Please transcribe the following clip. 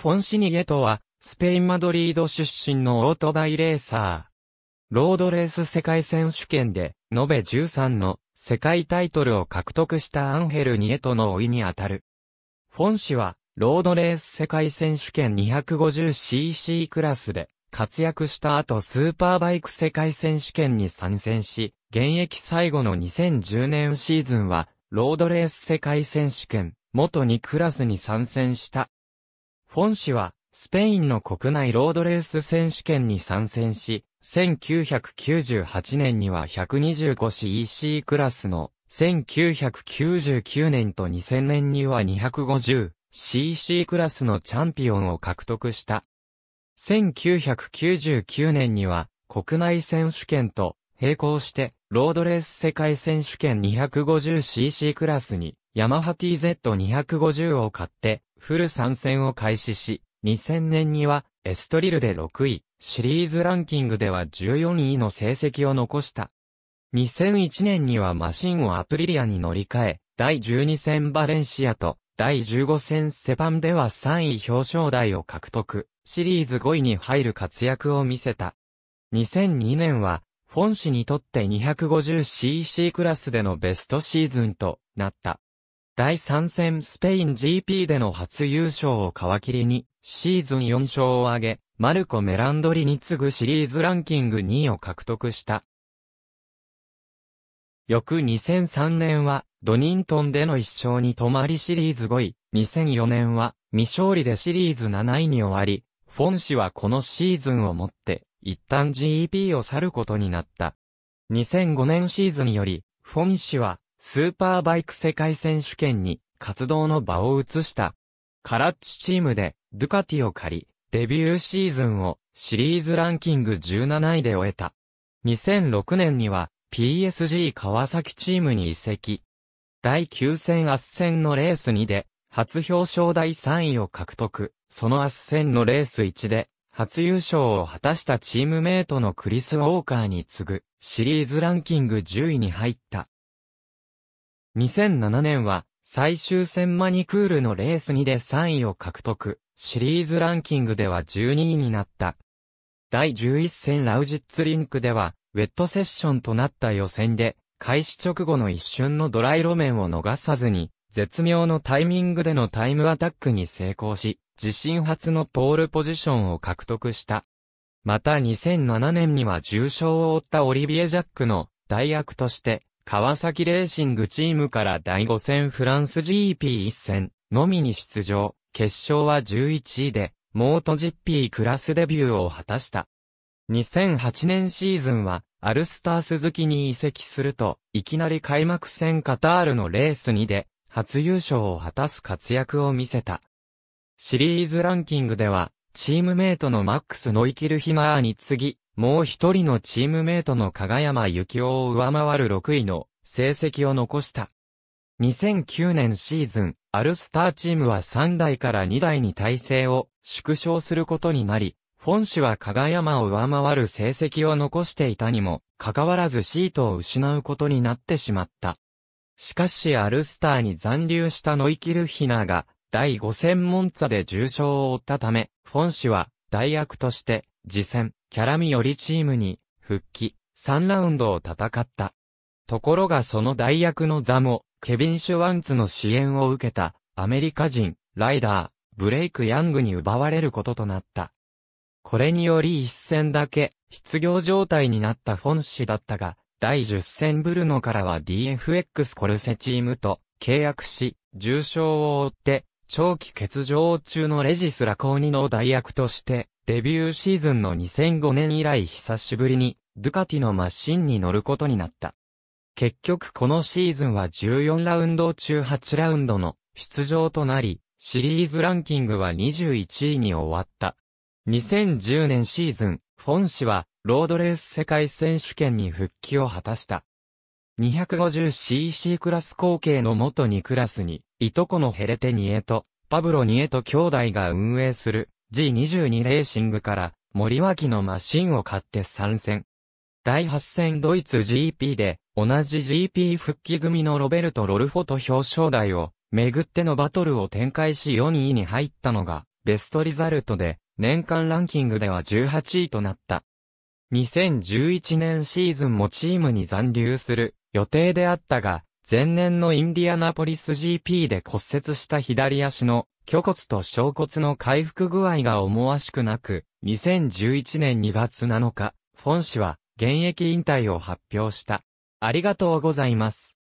フォンシニゲとは、スペイン・マドリード出身のオートバイレーサー。ロードレース世界選手権で、延べ13の世界タイトルを獲得したアンヘル・ニエトの老いにあたる。フォン氏は、ロードレース世界選手権 250cc クラスで活躍した後スーパーバイク世界選手権に参戦し、現役最後の2010年シーズンは、ロードレース世界選手権、元2クラスに参戦した。フォン氏は、スペインの国内ロードレース選手権に参戦し、1998年には 125cc クラスの、1999年と2000年には 250cc クラスのチャンピオンを獲得した。1999年には、国内選手権と、並行して、ロードレース世界選手権 250cc クラスに、ヤマハ TZ250 を買って、フル参戦を開始し、2000年にはエストリルで6位、シリーズランキングでは14位の成績を残した。2001年にはマシンをアプリリアに乗り換え、第12戦バレンシアと第15戦セパンでは3位表彰台を獲得、シリーズ5位に入る活躍を見せた。2002年は、フォン氏にとって 250cc クラスでのベストシーズンとなった。第3戦スペイン GP での初優勝を皮切りに、シーズン4勝を挙げ、マルコ・メランドリに次ぐシリーズランキング2位を獲得した。翌2003年は、ドニントンでの1勝に止まりシリーズ5位、2004年は、未勝利でシリーズ7位に終わり、フォン氏はこのシーズンをもって、一旦 GEP を去ることになった。2005年シーズンより、フォン氏は、スーパーバイク世界選手権に活動の場を移した。カラッチチームでドゥカティを借り、デビューシーズンをシリーズランキング17位で終えた。2006年には PSG 川崎チームに移籍。第9戦圧戦のレース2で、初表彰第3位を獲得。その圧戦のレース1で、初優勝を果たしたチームメイトのクリス・ウォーカーに次ぐ、シリーズランキング10位に入った。2007年は、最終戦マニクールのレース2で3位を獲得、シリーズランキングでは12位になった。第11戦ラウジッツリンクでは、ウェットセッションとなった予選で、開始直後の一瞬のドライ路面を逃さずに、絶妙のタイミングでのタイムアタックに成功し、自身初のポールポジションを獲得した。また2007年には重傷を負ったオリビエ・ジャックの代役として、川崎レーシングチームから第5戦フランス GP1 戦のみに出場、決勝は11位で、モート GP クラスデビューを果たした。2008年シーズンは、アルスター鈴木に移籍すると、いきなり開幕戦カタールのレース2で、初優勝を果たす活躍を見せた。シリーズランキングでは、チームメイトのマックス・ノイキルヒナーに次もう一人のチームメイトの加山幸雄を上回る6位の成績を残した。2009年シーズン、アルスターチームは3台から2台に体制を縮小することになり、フォン氏は加賀山を上回る成績を残していたにも、かかわらずシートを失うことになってしまった。しかしアルスターに残留したノイキルヒナーが、第5戦モンツァで重傷を負ったため、フォン氏は、代役として、次戦、キャラミよりチームに復帰、3ラウンドを戦った。ところがその代役の座も、ケビン・シュワンツの支援を受けた、アメリカ人、ライダー、ブレイク・ヤングに奪われることとなった。これにより一戦だけ、失業状態になったフォン氏だったが、第10戦ブルノからは DFX コルセチームと契約し、重傷を負って長期欠場中のレジスラーニの代役として、デビューシーズンの2005年以来久しぶりに、ドゥカティのマシンに乗ることになった。結局このシーズンは14ラウンド中8ラウンドの出場となり、シリーズランキングは21位に終わった。2010年シーズン、フォン氏は、ロードレース世界選手権に復帰を果たした。250cc クラス後継の元2クラスに、いとこのヘレテニエと、パブロニエと兄弟が運営する G22 レーシングから森脇のマシンを買って参戦。第8戦ドイツ GP で同じ GP 復帰組のロベルト・ロルフォと表彰台をめぐってのバトルを展開し4位に入ったのがベストリザルトで年間ランキングでは18位となった。2011年シーズンもチームに残留する予定であったが、前年のインディアナポリス GP で骨折した左足の虚骨と小骨の回復具合が思わしくなく、2011年2月7日、フォン氏は現役引退を発表した。ありがとうございます。